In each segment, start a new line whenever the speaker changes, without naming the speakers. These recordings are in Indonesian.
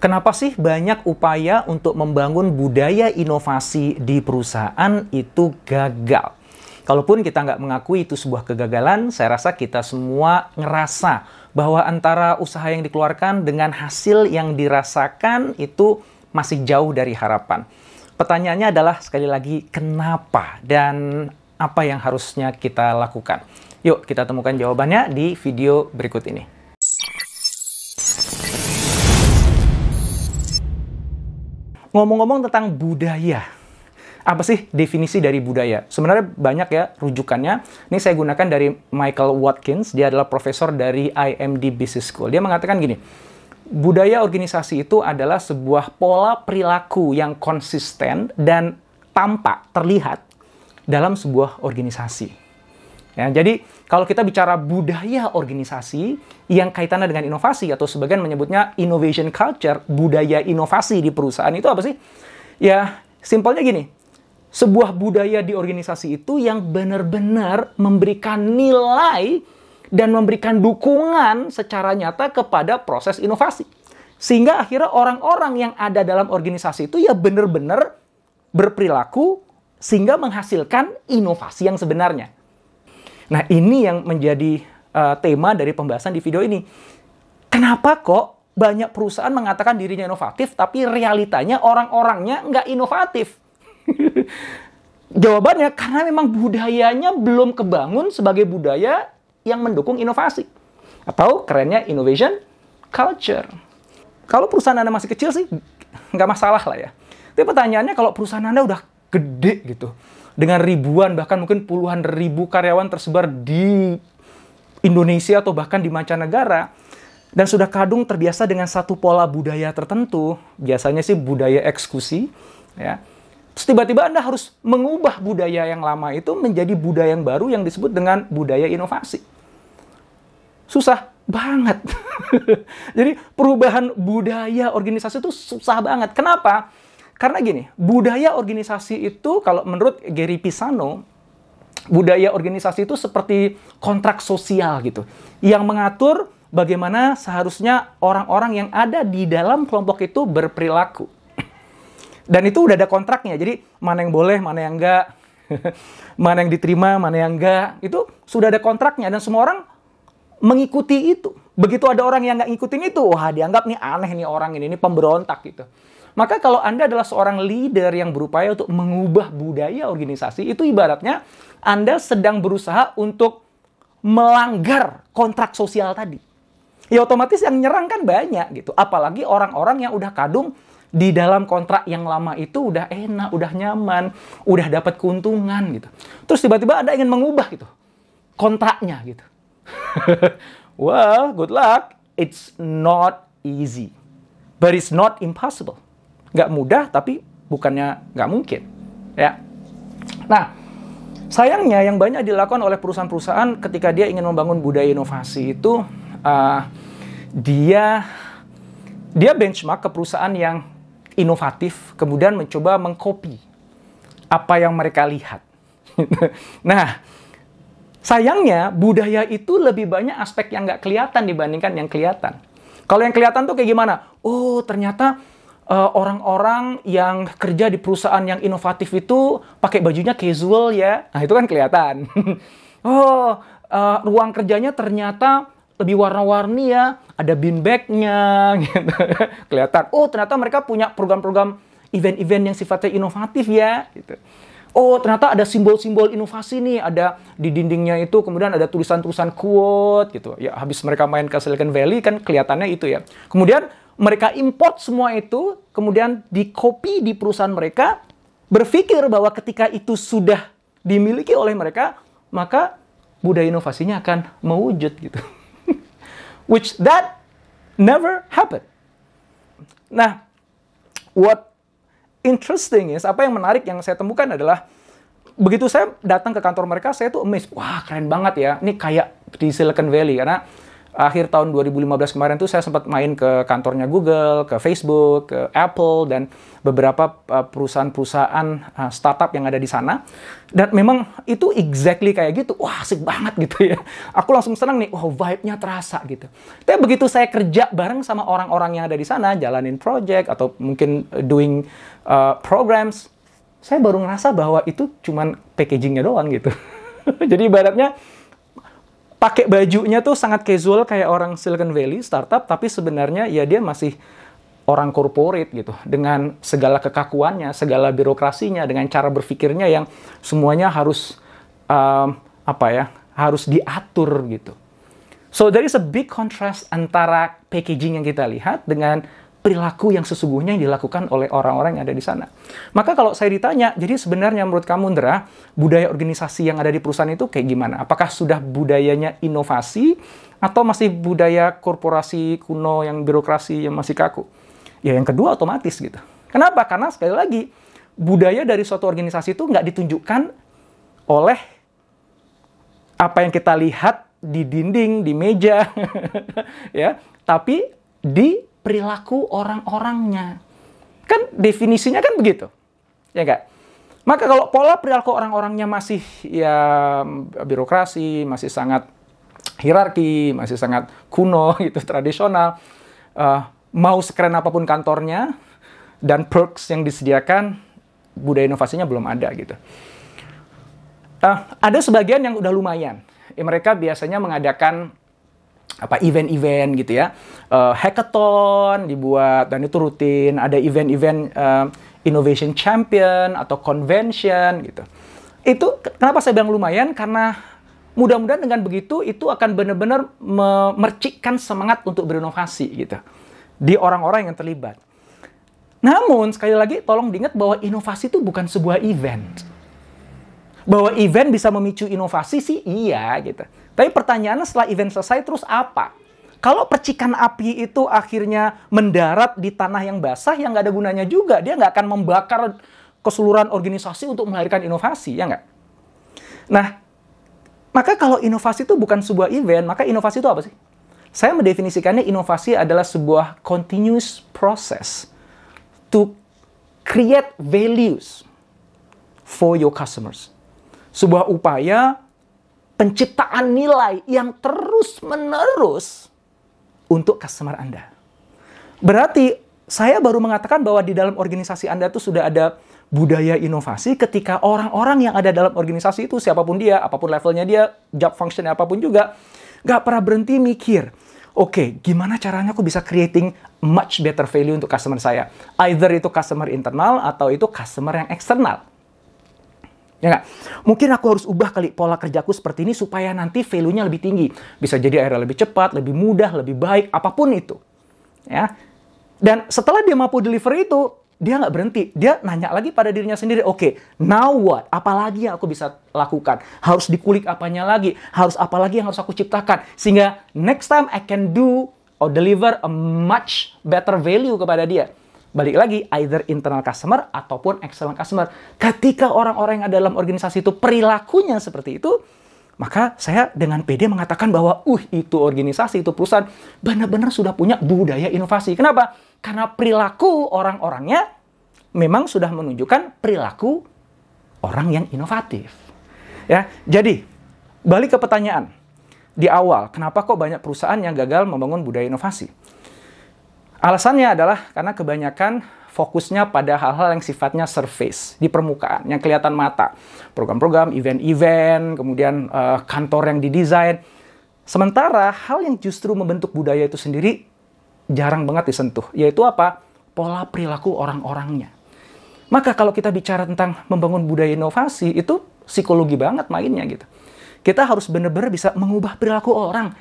Kenapa sih banyak upaya untuk membangun budaya inovasi di perusahaan itu gagal? Kalaupun kita nggak mengakui itu sebuah kegagalan, saya rasa kita semua ngerasa bahwa antara usaha yang dikeluarkan dengan hasil yang dirasakan itu masih jauh dari harapan. Pertanyaannya adalah sekali lagi kenapa dan apa yang harusnya kita lakukan? Yuk kita temukan jawabannya di video berikut ini. Ngomong-ngomong tentang budaya, apa sih definisi dari budaya? Sebenarnya banyak ya rujukannya. Ini saya gunakan dari Michael Watkins, dia adalah profesor dari IMD Business School. Dia mengatakan gini, budaya organisasi itu adalah sebuah pola perilaku yang konsisten dan tampak, terlihat dalam sebuah organisasi. Ya, jadi kalau kita bicara budaya organisasi yang kaitannya dengan inovasi atau sebagian menyebutnya innovation culture, budaya inovasi di perusahaan itu apa sih? Ya, simpelnya gini. Sebuah budaya di organisasi itu yang benar-benar memberikan nilai dan memberikan dukungan secara nyata kepada proses inovasi. Sehingga akhirnya orang-orang yang ada dalam organisasi itu ya benar-benar berperilaku sehingga menghasilkan inovasi yang sebenarnya. Nah, ini yang menjadi uh, tema dari pembahasan di video ini. Kenapa kok banyak perusahaan mengatakan dirinya inovatif, tapi realitanya orang-orangnya nggak inovatif? Jawabannya karena memang budayanya belum kebangun sebagai budaya yang mendukung inovasi. Atau kerennya innovation culture. Kalau perusahaan Anda masih kecil sih nggak masalah lah ya. Tapi pertanyaannya kalau perusahaan Anda udah gede gitu dengan ribuan bahkan mungkin puluhan ribu karyawan tersebar di Indonesia atau bahkan di mancanegara dan sudah kadung terbiasa dengan satu pola budaya tertentu, biasanya sih budaya eksekusi, ya. Terus tiba-tiba Anda harus mengubah budaya yang lama itu menjadi budaya yang baru yang disebut dengan budaya inovasi. Susah banget. Jadi perubahan budaya organisasi itu susah banget. Kenapa? Karena gini, budaya organisasi itu kalau menurut Gary Pisano, budaya organisasi itu seperti kontrak sosial gitu. Yang mengatur bagaimana seharusnya orang-orang yang ada di dalam kelompok itu berperilaku. Dan itu udah ada kontraknya, jadi mana yang boleh, mana yang enggak, mana yang diterima, mana yang enggak, itu sudah ada kontraknya dan semua orang mengikuti itu. Begitu ada orang yang nggak ngikutin itu, wah dianggap nih aneh nih orang ini, ini pemberontak gitu. Maka kalau Anda adalah seorang leader yang berupaya untuk mengubah budaya organisasi, itu ibaratnya Anda sedang berusaha untuk melanggar kontrak sosial tadi. Ya otomatis yang nyerang kan banyak gitu. Apalagi orang-orang yang udah kadung di dalam kontrak yang lama itu udah enak, udah nyaman, udah dapat keuntungan gitu. Terus tiba-tiba ada ingin mengubah gitu kontraknya gitu. well, good luck. It's not easy, but it's not impossible nggak mudah tapi bukannya nggak mungkin ya nah sayangnya yang banyak dilakukan oleh perusahaan-perusahaan ketika dia ingin membangun budaya inovasi itu uh, dia dia benchmark ke perusahaan yang inovatif kemudian mencoba mengcopy apa yang mereka lihat nah sayangnya budaya itu lebih banyak aspek yang nggak kelihatan dibandingkan yang kelihatan kalau yang kelihatan tuh kayak gimana oh ternyata Eh, orang-orang yang kerja di perusahaan yang inovatif itu pakai bajunya casual ya. Nah, itu kan kelihatan. oh, uh, ruang kerjanya ternyata lebih warna-warni ya, ada beanbagnya gitu. kelihatan. Oh, ternyata mereka punya program-program event-event yang sifatnya inovatif ya gitu. Oh, ternyata ada simbol-simbol inovasi nih, ada di dindingnya itu kemudian ada tulisan-tulisan quote gitu. Ya habis mereka main ke Silicon Valley kan kelihatannya itu ya. Kemudian mereka import semua itu, kemudian di-copy di perusahaan mereka, berpikir bahwa ketika itu sudah dimiliki oleh mereka, maka budaya inovasinya akan mewujud gitu. Which that never happened. Nah, what interesting is, apa yang menarik yang saya temukan adalah begitu saya datang ke kantor mereka, saya tuh amazed. Wah, keren banget ya. Ini kayak di Silicon Valley karena akhir tahun 2015 kemarin tuh saya sempat main ke kantornya Google, ke Facebook, ke Apple dan beberapa eh, perusahaan-perusahaan eh, startup yang ada di sana. Dan memang itu exactly kayak gitu. Wah, asik banget gitu ya. Aku langsung senang nih. Wah, vibe-nya terasa gitu. Tapi begitu saya kerja bareng sama orang-orang yang ada di sana, jalanin project atau mungkin eh, doing uh, programs, saya baru ngerasa bahwa itu cuman packaging-nya doang gitu. Jadi ibaratnya pakai bajunya tuh sangat casual kayak orang Silicon Valley startup tapi sebenarnya ya dia masih orang corporate gitu dengan segala kekakuannya, segala birokrasinya, dengan cara berpikirnya yang semuanya harus um, apa ya harus diatur gitu. So there is a big contrast antara packaging yang kita lihat dengan perilaku yang sesungguhnya yang dilakukan oleh orang-orang yang ada di sana. Maka kalau saya ditanya, jadi sebenarnya menurut kamu Ndra, budaya organisasi yang ada di perusahaan itu kayak gimana? Apakah sudah budayanya inovasi atau masih budaya korporasi kuno yang birokrasi yang masih kaku? Ya yang kedua otomatis gitu. Kenapa? Karena sekali lagi, budaya dari suatu organisasi itu nggak ditunjukkan oleh apa yang kita lihat di dinding, di meja, ya, tapi di perilaku orang-orangnya. Kan definisinya kan begitu. Ya enggak? Maka kalau pola perilaku orang-orangnya masih ya birokrasi, masih sangat hierarki, masih sangat kuno gitu, tradisional, uh, mau sekeren apapun kantornya dan perks yang disediakan, budaya inovasinya belum ada gitu. Uh, ada sebagian yang udah lumayan. Eh, mereka biasanya mengadakan apa event-event gitu ya uh, hackathon dibuat dan itu rutin ada event-event uh, innovation champion atau convention gitu itu kenapa saya bilang lumayan karena mudah-mudahan dengan begitu itu akan benar-benar memercikkan semangat untuk berinovasi gitu di orang-orang yang terlibat namun sekali lagi tolong diingat bahwa inovasi itu bukan sebuah event bahwa event bisa memicu inovasi sih iya gitu tapi pertanyaannya setelah event selesai terus apa? Kalau percikan api itu akhirnya mendarat di tanah yang basah, yang nggak ada gunanya juga. Dia nggak akan membakar keseluruhan organisasi untuk melahirkan inovasi, ya nggak? Nah, maka kalau inovasi itu bukan sebuah event, maka inovasi itu apa sih? Saya mendefinisikannya inovasi adalah sebuah continuous process to create values for your customers. Sebuah upaya penciptaan nilai yang terus-menerus untuk customer Anda. Berarti saya baru mengatakan bahwa di dalam organisasi Anda itu sudah ada budaya inovasi ketika orang-orang yang ada dalam organisasi itu siapapun dia, apapun levelnya dia, job function apapun juga, nggak pernah berhenti mikir. Oke, okay, gimana caranya aku bisa creating much better value untuk customer saya? Either itu customer internal atau itu customer yang eksternal. Ya gak? Mungkin aku harus ubah kali pola kerjaku seperti ini supaya nanti value-nya lebih tinggi. Bisa jadi akhirnya lebih cepat, lebih mudah, lebih baik, apapun itu. Ya. Dan setelah dia mampu deliver itu, dia nggak berhenti. Dia nanya lagi pada dirinya sendiri, oke, okay, now what? Apalagi yang aku bisa lakukan? Harus dikulik apanya lagi? Harus apa lagi yang harus aku ciptakan? Sehingga next time I can do or deliver a much better value kepada dia. Balik lagi, either internal customer ataupun external customer. Ketika orang-orang yang ada dalam organisasi itu perilakunya seperti itu, maka saya dengan PD mengatakan bahwa, uh, itu organisasi, itu perusahaan, benar-benar sudah punya budaya inovasi. Kenapa? Karena perilaku orang-orangnya memang sudah menunjukkan perilaku orang yang inovatif. Ya, jadi balik ke pertanyaan di awal, kenapa kok banyak perusahaan yang gagal membangun budaya inovasi? Alasannya adalah karena kebanyakan fokusnya pada hal-hal yang sifatnya surface di permukaan yang kelihatan mata. Program-program, event-event, kemudian uh, kantor yang didesain. Sementara hal yang justru membentuk budaya itu sendiri jarang banget disentuh, yaitu apa? Pola perilaku orang-orangnya. Maka kalau kita bicara tentang membangun budaya inovasi itu psikologi banget mainnya gitu. Kita harus benar-benar bisa mengubah perilaku orang.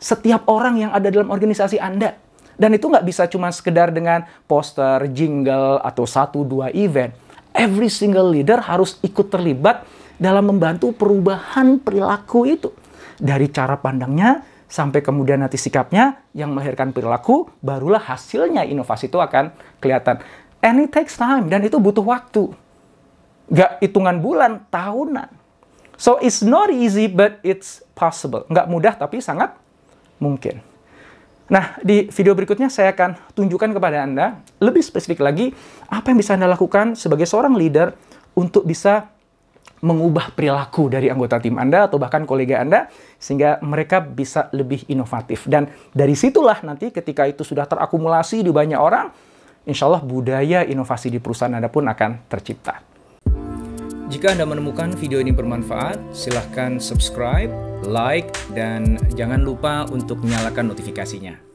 Setiap orang yang ada dalam organisasi Anda dan itu nggak bisa cuma sekedar dengan poster, jingle, atau satu dua event. Every single leader harus ikut terlibat dalam membantu perubahan perilaku itu. Dari cara pandangnya, sampai kemudian nanti sikapnya yang melahirkan perilaku, barulah hasilnya inovasi itu akan kelihatan. And it takes time, dan itu butuh waktu. Nggak hitungan bulan, tahunan. So it's not easy, but it's possible. Nggak mudah, tapi sangat mungkin. Nah, di video berikutnya saya akan tunjukkan kepada Anda lebih spesifik lagi apa yang bisa Anda lakukan sebagai seorang leader untuk bisa mengubah perilaku dari anggota tim Anda atau bahkan kolega Anda sehingga mereka bisa lebih inovatif. Dan dari situlah nanti ketika itu sudah terakumulasi di banyak orang, insya Allah budaya inovasi di perusahaan Anda pun akan tercipta. Jika Anda menemukan video ini bermanfaat, silahkan subscribe, like, dan jangan lupa untuk nyalakan notifikasinya.